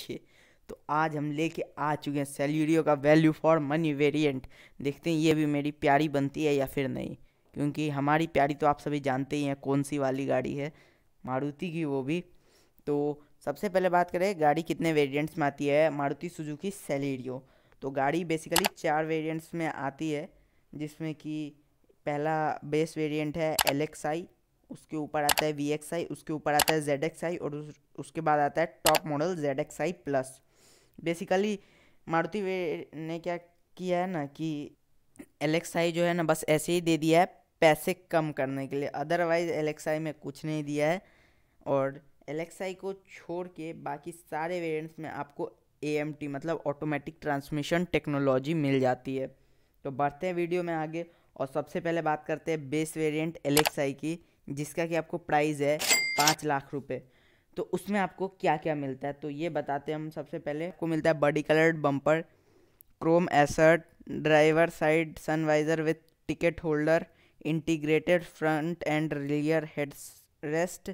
छः तो आज हम लेके आ चुके हैं सेल्यूरियो का वैल्यू फॉर मनी वेरिएंट देखते हैं ये भी मेरी प्यारी बनती है या फिर नहीं क्योंकि हमारी प्यारी तो आप सभी जानते ही हैं कौन सी वाली गाड़ी है मारुति की वो भी तो सबसे पहले बात करें गाड़ी कितने वेरिएंट्स में आती है मारुति सुजुकी सेलेरियो तो गाड़ी बेसिकली चार वेरियंट्स में आती है जिसमें कि पहला बेस वेरिएंट है एल आई उसके ऊपर आता है वी एक्स आई उसके ऊपर आता है जेड एक्स आई और उसके बाद आता है top model Z X I plus basically Maruti वे ने क्या किया है ना कि एल एक्स आई जो है ना बस ऐसे ही दे दिया है पैसे कम करने के लिए अदरवाइज़ एल एक्स आई में कुछ नहीं दिया है और एल एक्स आई को छोड़ के बाकी सारे वेरियंट्स में आपको ए एम टी मतलब ऑटोमेटिक ट्रांसमिशन टेक्नोलॉजी मिल जाती है तो बढ़ते हैं वीडियो में आगे और सबसे पहले बात करते हैं base variant L X I की जिसका कि आपको प्राइस है पाँच लाख रुपये तो उसमें आपको क्या क्या मिलता है तो ये बताते हैं हम सबसे पहले आपको मिलता है body coloured bumper chrome accent driver side sun visor with ticket holder integrated front and rear head rest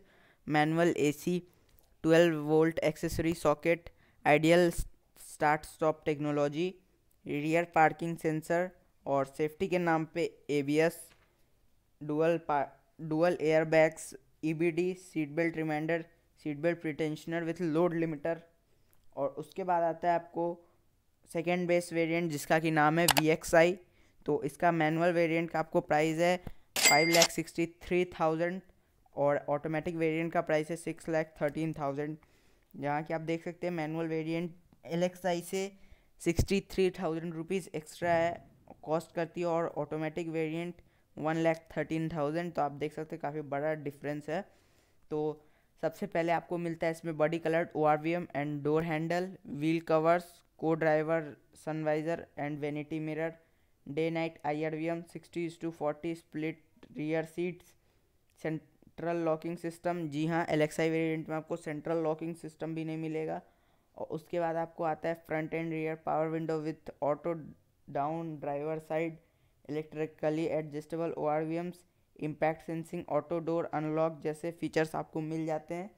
manual AC 12 volt accessory socket ideal start stop technology rear parking sensor और सेफ्टी के नाम पे ABS dual air bags E B D seat belt reminder seat belt pretensioner with load limiter और उसके बाद आता है आपको सेकेंड बेस्ट वेरियंट जिसका कि नाम है वी एक्स आई तो इसका मैनुअल वेरिएंट का आपको प्राइस है five lakh sixty three thousand और ऑटोमेटिक वेरियंट का प्राइस है सिक्स लैख थर्टीन थाउजेंड जहाँ कि आप देख सकते हैं manual variant L X I से sixty three thousand rupees extra है कॉस्ट करती है और automatic variant one lakh thirteen thousand तो आप देख सकते हैं काफ़ी बड़ा डिफरेंस है तो सबसे पहले आपको मिलता है इसमें body colour O R V M and door handle wheel covers co driver sun visor and vanity mirror day night I R V M sixty two forty split rear seats central locking system जी हाँ L X I variant में आपको central locking system भी नहीं मिलेगा और उसके बाद आपको आता है front and rear power window with auto down driver side electrically adjustable O R V Ms impact sensing auto door unlock जैसे फीचर्स आपको मिल जाते हैं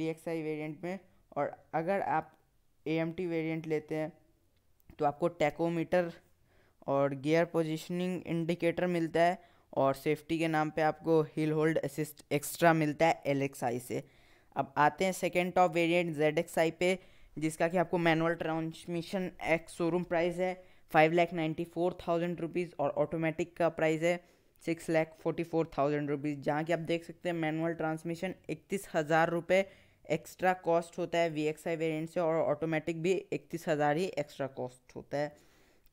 वी एक्स आई वेरियंट में और अगर आप ए एम टी वेरियंट लेते हैं तो आपको टैकोमीटर और गियर पोजिशनिंग इंडिकेटर मिलता है और सेफ्टी के नाम पे आपको हिल होल्ड असिस्ट एक्स्ट्रा मिलता है एल एक्स आई से अब आते हैं second top variant Z X I पे जिसका कि आपको manual transmission ex showroom price है five lakh ninety four thousand rupees और ऑटोमेटिक का प्राइस है six lakh forty four thousand rupees जहाँ की आप देख सकते हैं मैनुअल ट्रांसमिशन इकतीस हज़ार रुपये एक्स्ट्रा कॉस्ट होता है वी एक्स आई वेरियंट से और ऑटोमेटिक भी इकतीस हज़ार ही एक्स्ट्रा कॉस्ट होता है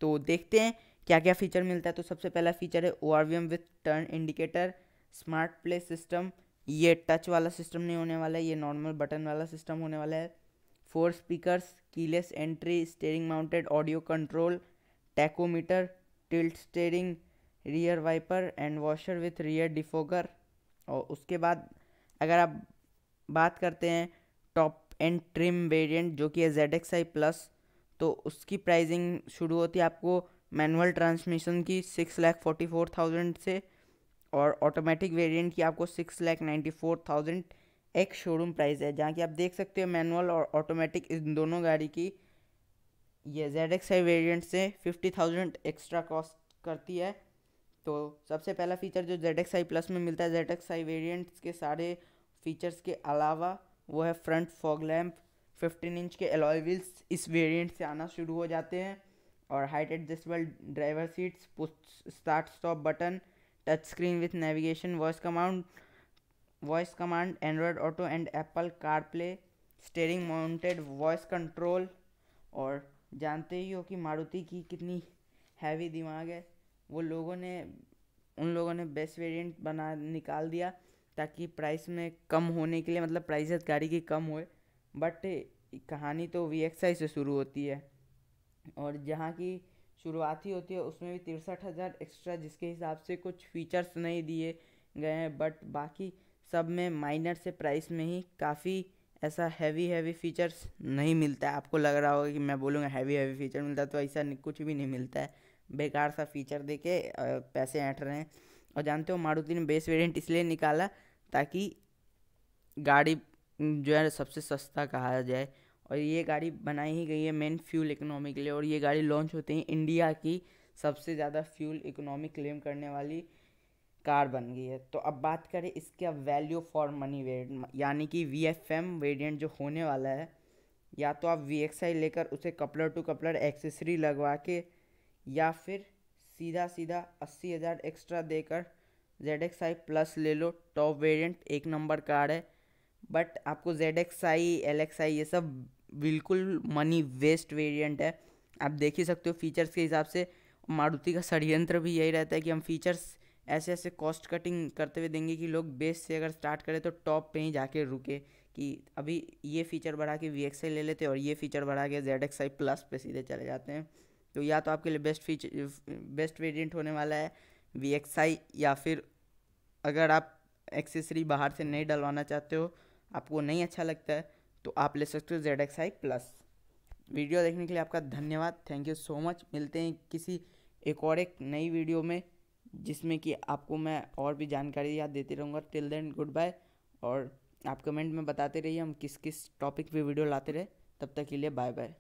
तो देखते हैं क्या क्या फ़ीचर मिलता है तो सबसे पहला फ़ीचर है O R V M with turn indicator smart play system ये टच वाला सिस्टम नहीं होने वाला है ये नॉर्मल बटन वाला सिस्टम होने वाला है four speakers keyless entry steering mounted audio control tachometer tilt steering rear wiper and washer with rear defogger और उसके बाद अगर आप बात करते हैं टॉप एंड ट्रिम वेरिएंट जो कि है जेड एक्स आई प्लस तो उसकी प्राइसिंग शुरू होती है आपको मैनुअल ट्रांसमिशन की six lakh forty four thousand से और ऑटोमेटिक वेरिएंट की आपको six lakh ninety four thousand ex showroom price है जहाँ की आप देख सकते हो मैनुअल और ऑटोमेटिक इन दोनों गाड़ी की ये जेड एक्स आई वेरियंट से फिफ्टी थाउजेंड एक्स्ट्रा कॉस्ट करती है तो सबसे पहला फीचर जो जेड एक्स आई प्लस में मिलता है जेड एक्स आई वेरियंट्स के सारे फीचर्स के अलावा वो है front fog lamp fifteen inch के एलॉय व्हील्स इस वेरिएंट से आना शुरू हो जाते हैं और height adjustable driver seats start stop button touch screen with navigation voice command voice command Android Auto and Apple CarPlay steering mounted voice control और जानते ही हो कि मारुति की कितनी हैवी दिमाग है वो लोगों ने उन लोगों ने बेस्ट वेरिएंट बना निकाल दिया ताकि प्राइस में कम होने के लिए मतलब प्राइस गाड़ी की कम होए बट कहानी तो वी एक्स आई से शुरू होती है और जहाँ की शुरुआत ही होती है उसमें भी तिरसठ हज़ार एक्स्ट्रा जिसके हिसाब से कुछ फीचर्स नहीं दिए गए हैं बट बाकी सब में माइनर से प्राइस में ही काफ़ी ऐसा हैवी हैवी फीचर्स नहीं मिलता है आपको लग रहा होगा कि मैं बोलूँगा हैवी हैवी फीचर मिलता है तो ऐसा कुछ भी नहीं मिलता है बेकार सा फीचर दे के पैसे ऐंठ रहे हैं और जानते हो मारुति ने बेस वेरिएंट इसलिए निकाला ताकि गाड़ी जो है सबसे सस्ता कहा जाए और ये गाड़ी बनाई ही गई है मेन फ्यूल इकोनॉमी के लिए और ये गाड़ी लॉन्च होते ही इंडिया की सबसे ज़्यादा फ्यूल इकोनॉमी क्लेम करने वाली कार बन गई है तो अब बात करें इसका वैल्यू फॉर मनी वेरियंट यानी कि वी एफ एम वेरियंट जो होने वाला है या तो आप वी एक्स आई लेकर उसे कपलर टू कपलर एक्सेसरी लगवा के या फिर सीधा सीधा अस्सी हज़ार एक्स्ट्रा देकर जेड एक्स आई प्लस ले लो टॉप वेरियंट एक नंबर कार है बट आपको Z X I L X I ये सब बिल्कुल मनी वेस्ट वेरियंट है आप देख ही सकते हो फीचर्स के हिसाब से मारुति का षडयंत्र भी यही रहता है कि हम फीचर्स ऐसे ऐसे कॉस्ट कटिंग करते हुए देंगे कि लोग बेस से अगर स्टार्ट करें तो टॉप पे ही जाके रुके कि अभी ये फीचर बढ़ा के वी ले लेते और ये फीचर बढ़ा के जेड एक्स आई प्लस पे सीधे चले जाते हैं तो या तो आपके लिए बेस्ट फीचर बेस्ट वेरियंट होने वाला है वी एक्स आई या फिर अगर आप एक्सेसरी बाहर से नहीं डलवाना चाहते हो आपको नहीं अच्छा लगता है तो आप ले सकते हो Z X I plus video देखने के लिए आपका धन्यवाद थैंक यू सो मच मिलते हैं किसी एक और एक नई वीडियो में जिसमें कि आपको मैं और भी जानकारी याद देते रहूँगा टिल देन गुड बाय और आप कमेंट में बताते रहिए हम किस किस टॉपिक पे वीडियो लाते रहे तब तक के लिए बाय बाय